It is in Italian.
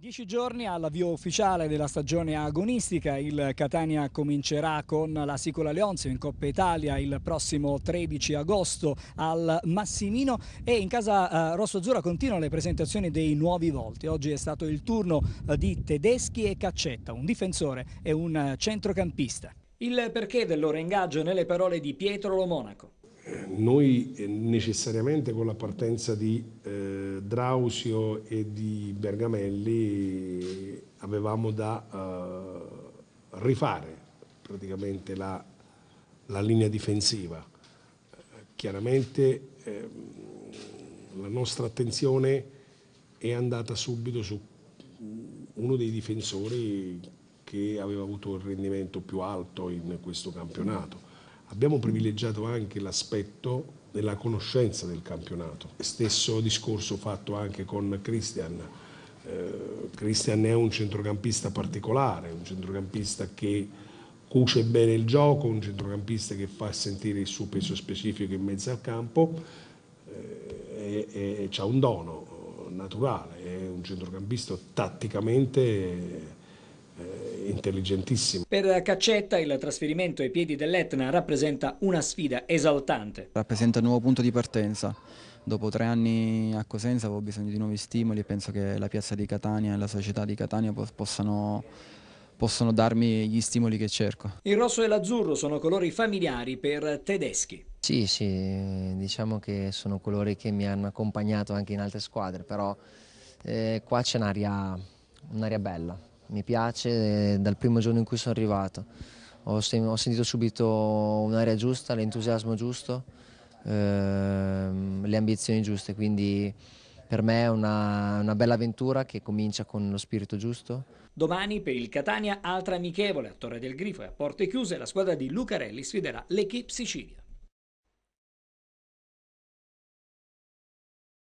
Dieci giorni all'avvio ufficiale della stagione agonistica, il Catania comincerà con la Sicola Leonzio in Coppa Italia il prossimo 13 agosto al Massimino e in casa eh, Rosso Azzurra continuano le presentazioni dei nuovi volti. Oggi è stato il turno eh, di Tedeschi e Caccetta, un difensore e un centrocampista. Il perché del loro ingaggio nelle parole di Pietro Lo Monaco. Eh, noi necessariamente con la partenza di... Eh Drausio e di Bergamelli avevamo da eh, rifare praticamente la, la linea difensiva. Chiaramente eh, la nostra attenzione è andata subito su uno dei difensori che aveva avuto il rendimento più alto in questo campionato abbiamo privilegiato anche l'aspetto della conoscenza del campionato. Stesso discorso fatto anche con Christian. Eh, Christian è un centrocampista particolare, un centrocampista che cuce bene il gioco, un centrocampista che fa sentire il suo peso specifico in mezzo al campo eh, e, e ha un dono naturale, è un centrocampista tatticamente intelligentissimo. Per Caccetta il trasferimento ai piedi dell'Etna rappresenta una sfida esaltante. Rappresenta un nuovo punto di partenza. Dopo tre anni a Cosenza avevo bisogno di nuovi stimoli e penso che la piazza di Catania e la società di Catania possano possono darmi gli stimoli che cerco. Il rosso e l'azzurro sono colori familiari per tedeschi. Sì, sì, diciamo che sono colori che mi hanno accompagnato anche in altre squadre, però eh, qua c'è un'aria un bella mi piace eh, dal primo giorno in cui sono arrivato. Ho, sentito subito un'area giusta, l'entusiasmo giusto, ehm, le ambizioni giuste, quindi per me è una, una bella avventura che comincia con lo spirito giusto. Domani per il Catania altra amichevole a Torre del Grifo e a porte chiuse la squadra di Lucarelli sfiderà l'Equipe Sicilia.